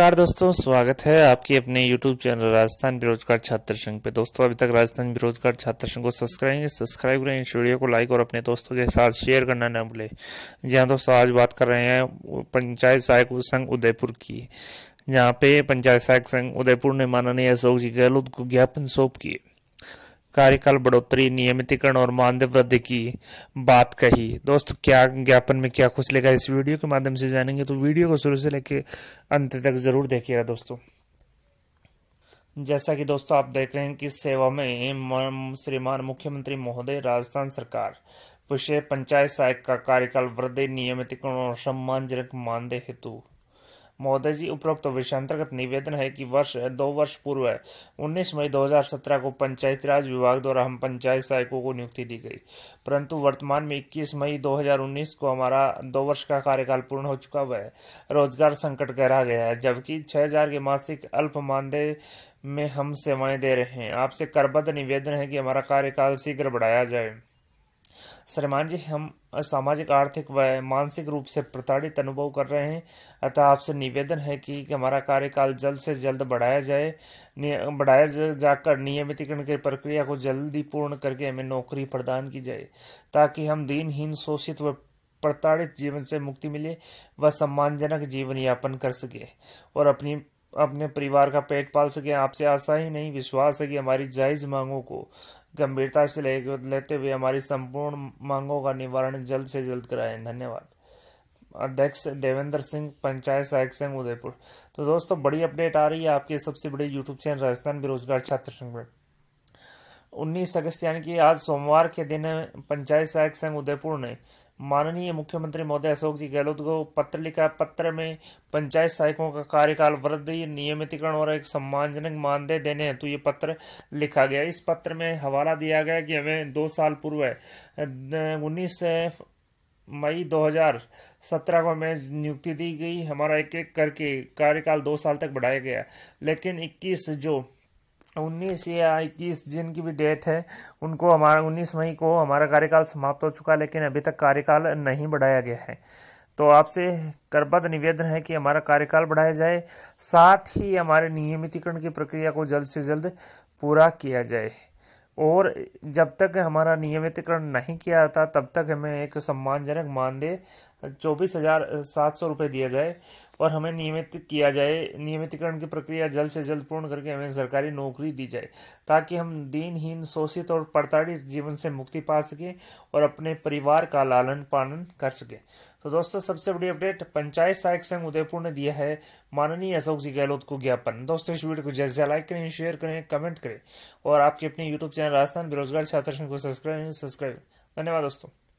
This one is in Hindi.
नमस्कार दोस्तों स्वागत है आपके अपने यूट्यूब चैनल राजस्थान बेरोजगार छात्र संघ पे दोस्तों अभी तक राजस्थान बेरोजगार छात्र संघ को सब्सक्राइब सब्सक्राइब करें इस वीडियो को लाइक और अपने दोस्तों के साथ शेयर करना न भूले जी हाँ दोस्तों आज बात कर रहे हैं पंचायत सहायक संघ उदयपुर की जहाँ पे पंचायत सहायक संघ उदयपुर ने माननीय अशोक जी गहलोत को ज्ञापन सौंप किए कार्यकाल बढ़ोतरी नियमितीकरण और मानदेय वृद्धि की बात कही दोस्तों क्या ज्ञापन में क्या खुश लेगा इस वीडियो के माध्यम से जानेंगे तो वीडियो को शुरू से लेकर अंत तक जरूर देखिएगा दोस्तों जैसा कि दोस्तों आप देख रहे हैं कि सेवा में श्रीमान मुख्यमंत्री महोदय राजस्थान सरकार विषय पंचायत सहायक का कार्यकाल वृद्धि नियमितीकरण और सम्मानजनक मानदेय हेतु महोदय जी उपरोक्त विषय अंतर्गत निवेदन है कि वर्ष दो वर्ष पूर्व 19 मई 2017 को पंचायती राज विभाग द्वारा हम पंचायत सहायकों को नियुक्ति दी गई परंतु वर्तमान में 21 मई 2019 को हमारा दो वर्ष का कार्यकाल पूर्ण हो चुका हुआ है रोजगार संकट गहरा गया है जबकि 6000 के मासिक अल्प मानदेय में हम सेवाएं दे रहे हैं आपसे करबद्ध निवेदन है कि हमारा कार्यकाल शीघ्र बढ़ाया जाए जी हम सामाजिक आर्थिक व मानसिक रूप से प्रताड़ित अनुभव कर रहे हैं अतः आपसे निवेदन है कि, कि हमारा कार्यकाल जल्द से जल्द बढ़ाया जाए बढ़ाया जाकर नियमितीकरण की प्रक्रिया को जल्दी पूर्ण करके हमें नौकरी प्रदान की जाए ताकि हम दीनहीन शोषित व प्रताड़ित जीवन से मुक्ति मिले व सम्मानजनक जीवन यापन कर सके और अपनी अपने परिवार का पेट पाल सके आपसे आशा ही नहीं विश्वास है कि हमारी जायज़ मांगों को गंभीरता से ले, लेते हुए हमारी संपूर्ण मांगों का निवारण जल्द से जल्द कराएं धन्यवाद अध्यक्ष देवेंद्र सिंह पंचायत सहायक संघ उदयपुर तो दोस्तों बड़ी अपडेट आ रही है आपके सबसे बड़े यूट्यूब चैनल राजस्थान बेरोजगार छात्र संघ में उन्नीस अगस्त यानी कि आज सोमवार के दिन पंचायत सहायक संघ उदयपुर ने माननीय मुख्यमंत्री महोदय अशोक जी गहलोत को पत्र लिखा पत्र में पंचायत सहायकों का कार्यकाल वृद्धि नियमितीकरण और एक सम्मानजनक मानदेय देने हेतु ये पत्र लिखा गया इस पत्र में हवाला दिया गया कि हमें दो साल पूर्व उन्नीस मई 2017 को हमें नियुक्ति दी गई हमारा एक एक करके कार्यकाल दो साल तक बढ़ाया गया लेकिन 21 जो उन्नीस या इक्कीस जिनकी भी डेट है उनको हमारा उन्नीस मई को हमारा कार्यकाल समाप्त हो चुका लेकिन अभी तक कार्यकाल नहीं बढ़ाया गया है तो आपसे करबद्ध निवेदन है कि हमारा कार्यकाल बढ़ाया जाए साथ ही हमारे नियमितीकरण की प्रक्रिया को जल्द से जल्द पूरा किया जाए और जब तक हमारा नियमितीकरण नहीं किया जाता तब तक हमें एक सम्मानजनक मानदेय चौबीस हजार सात सौ रुपये दिया जाए और हमें नियमित किया जाए नियमितकरण की प्रक्रिया जल्द से जल्द पूर्ण करके हमें सरकारी नौकरी दी जाए ताकि हम दीनहीन शोषित और प्रताड़ित जीवन से मुक्ति पा सकें और अपने परिवार का लालन पालन कर सकें तो दोस्तों सबसे बड़ी अपडेट पंचायत सहायक संघ उदयपुर ने दिया है माननीय अशोक जी गहलोत को ज्ञापन दोस्तों इस वीडियो को जैसे लाइक करें शेयर करें कमेंट करें और आपके अपने यूट्यूब चैनल राजस्थान बेरोजगार छात्र संघ को सब्सक्राइब सब्सक्राइब धन्यवाद दोस्तों